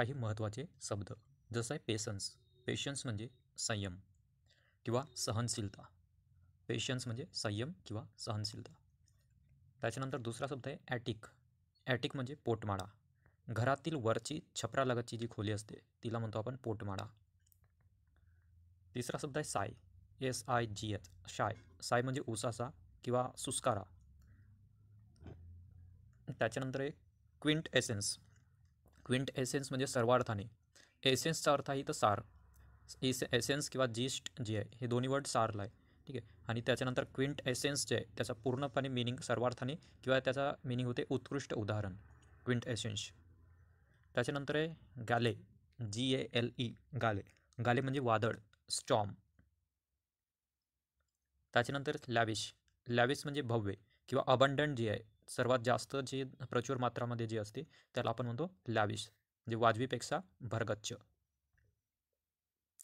काही महत्त्वाचे शब्द जसं आहे पेशन्स पेशन्स म्हणजे संयम किंवा सहनशीलता पेशन्स म्हणजे संयम किंवा सहनशीलता त्याच्यानंतर दुसरा शब्द आहे ॲटिक ॲटिक म्हणजे पोटमाळा घरातील वरची छपरालगतची जी खोली असते तिला म्हणतो आपण पोटमाळा तिसरा शब्द आहे sigh S I G H sigh sigh म्हणजे उसासा किंवा सुस्कारा त्याच्यानंतर एक क्विंट एसेन्स क्विंट एसेन्स म्हणजे सर्वार्थाने एसेन्सचा अर्थ आहे तर सार एस एसेन्स किंवा जिस्ट जे आहे हे दोन्ही वर्ड सारला आहे ठीक आहे आणि त्याच्यानंतर क्विंट एसेन्स जे आहे त्याचा पूर्णपणे मिनिंग सर्वार्थाने किंवा त्याचा मिनिंग होते उत्कृष्ट उदाहरण क्विंट एसेन्स त्याच्यानंतर आहे गाले जी ए एल ई गाले गाले म्हणजे वादळ स्टॉम त्याच्यानंतर लॅविश लॅविश म्हणजे भव्य किंवा अबंडंट जे आहे सर्वात जास्त जे प्रचूर मात्रामध्ये जे असते त्याला आपण म्हणतो लॅविश म्हणजे वाजवीपेक्षा भरगच्च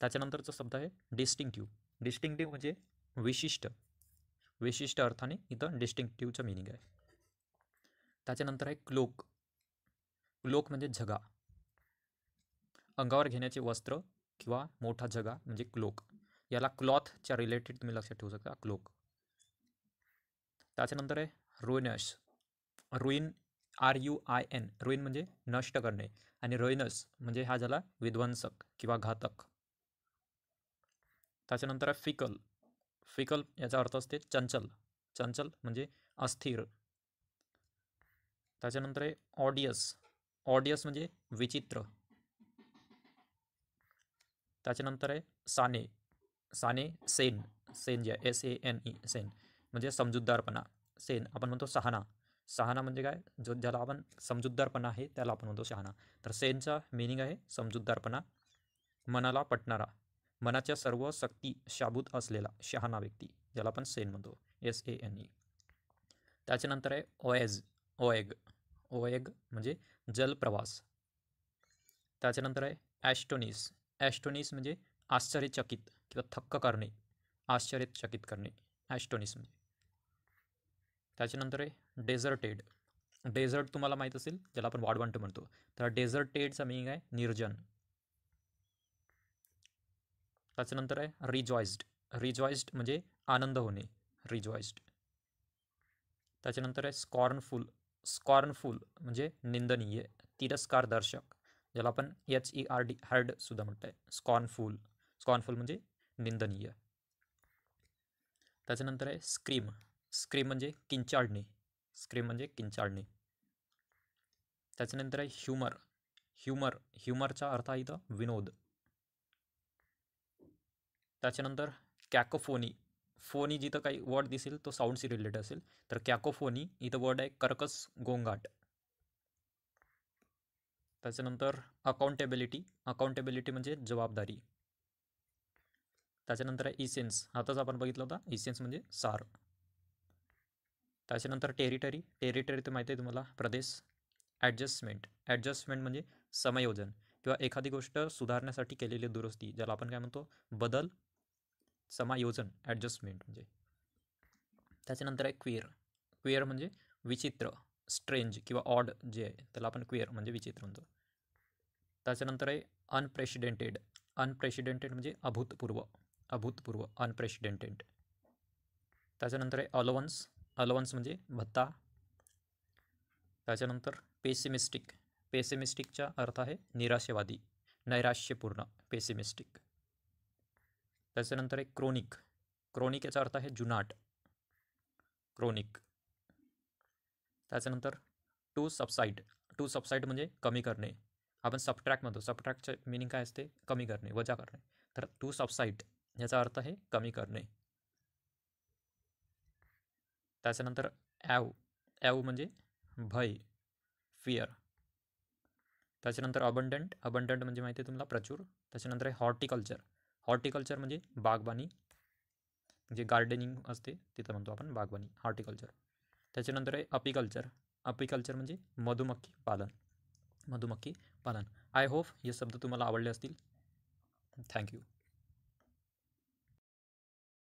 त्याच्यानंतरचं शब्द आहे डिस्टिंक्टिव्ह डिस्टिंक्टिव्ह म्हणजे विशिष्ट विशिष्ट अर्थाने इथं डिस्टिंक्टिव्हचं मिनिंग आहे त्याच्यानंतर आहे क्लोक क्लोक म्हणजे झगा अंगावर घेण्याचे वस्त्र किंवा मोठा झगा म्हणजे क्लोक याला क्लॉथच्या रिलेटेड तुम्ही लक्षात ठेवू शकता क्लोक त्याच्यानंतर आहे रोनॅश ruin R U I N ruin म्हणजे नष्ट करणे आणि रोईनस म्हणजे हा झाला विध्वंसक किंवा घातक त्याच्यानंतर आहे फिकल फिकल याचा अर्थ असते चंचल चंचल म्हणजे अस्थिर त्याच्यानंतर आहे ऑडियस ऑडियस म्हणजे विचित्र त्याच्यानंतर आहे Sane Sane sane sane J S A N E sane म्हणजे समजूतदारपणा सेन आपण म्हणतो सहाना शहाणा म्हणजे काय जो ज्याला आपण समजूतदारपणा आहे त्याला आपण म्हणतो शहाणा तर सेनचा मिनिंग आहे समजूतदारपणा मनाला पटणारा मनाच्या सर्व शक्ती शाबूत असलेला शहाणा व्यक्ती ज्याला आपण सेन म्हणतो एस ए एन ई त्याच्यानंतर आहे ओएज ओएग ओएग म्हणजे जलप्रवास त्याच्यानंतर आहे ॲस्टोनिस ॲस्टोनिस म्हणजे आश्चर्यचकित किंवा थक्क करणे आश्चर्यचकित करणे ॲस्टोनिस म्हणजे त्याच्यानंतर आहे डेझर्टेड डेझर्ट तुम्हाला माहीत असेल ज्याला आपण वाढवंट म्हणतो तर डेझर्टेडचा मिनिंग आहे निर्जन त्याच्यानंतर आहे रिजॉईस्ड रिजॉइस्ड म्हणजे आनंद होणे रिजॉइस्ड त्याच्यानंतर आहे स्कॉर्नफुल स्कॉर्नफुल म्हणजे निंदनीय तिरस्कार दर्शक ज्याला आपण H E e R D हर्डसुद्धा सुद्धा आहे स्कॉर्नफुल स्कॉर्नफुल म्हणजे निंदनीय त्याच्यानंतर आहे स्क्रीम स्क्रीम म्हणजे किंचाळणे स्क्रीम म्हणजे किंचाळणे त्याच्यानंतर आहे ह्युमर ह्युमर ह्युमरचा अर्थ आहे इथं विनोद त्याच्यानंतर कॅकोफोनी फोनी जिथं काही वर्ड दिसेल तो साऊंडशी रिलेटेड असेल तर कॅकोफोनी इथं वर्ड आहे कर्कस गोंगाट त्याच्यानंतर अकाउंटेबिलिटी अकाउंटेबिलिटी म्हणजे जबाबदारी त्याच्यानंतर आहे इसेन्स आताच आपण बघितलं होता इसेन्स म्हणजे सार त्याच्यानंतर टेरिटरी टेरिटरी तर माहिती आहे तुम्हाला प्रदेश ॲडजस्टमेंट ॲडजस्टमेंट म्हणजे समायोजन किंवा एखादी गोष्ट सुधारण्यासाठी केलेली दुरुस्ती ज्याला आपण काय म्हणतो बदल समायोजन ॲडजस्टमेंट म्हणजे त्याच्यानंतर आहे क्वेअर क्वेअर म्हणजे विचित्र स्ट्रेंज किंवा ऑड जे आहे त्याला आपण क्वेअर म्हणजे विचित्र म्हणतो त्याच्यानंतर आहे अनप्रेसिडेंटेड अनप्रेसिडेंटेड म्हणजे अभूतपूर्व अभूतपूर्व अनप्रेसिडेंटेड त्याच्यानंतर आहे अलोवन्स अलवन्स म्हणजे भत्ता त्याच्यानंतर पेसिमिस्टिक पेसिमिस्टिकचा अर्थ आहे निराशेवादी नैराश्यपूर्ण पेसिमिस्टिक त्याच्यानंतर एक क्रोनिक क्रोनिक याचा अर्थ आहे जुनाट क्रोनिक त्याच्यानंतर टू सबसाईड टू सबसाईड म्हणजे कमी करणे आपण सबट्रॅक म्हणतो सबट्रॅकचे मिनिंग काय असते कमी करणे वजा करणे तर टू सबसाईट याचा अर्थ आहे कमी करणे त्याच्यानंतर ॲव ॲव म्हणजे भय फिअर त्याच्यानंतर अबंडंट अबंडंट म्हणजे माहिती आहे तुम्हाला प्रचूर त्याच्यानंतर आहे हॉर्टिकल्चर हॉर्टिकल्चर म्हणजे बागबानी जे गार्डनिंग असते तिथं म्हणतो आपण बागवानी हॉर्टिकल्चर त्याच्यानंतर आहे अपिकल्चर अपिकल्चर म्हणजे मधुमक्खी पालन मधुमक्खी पालन आय होप हे शब्द तुम्हाला आवडले असतील थँक्यू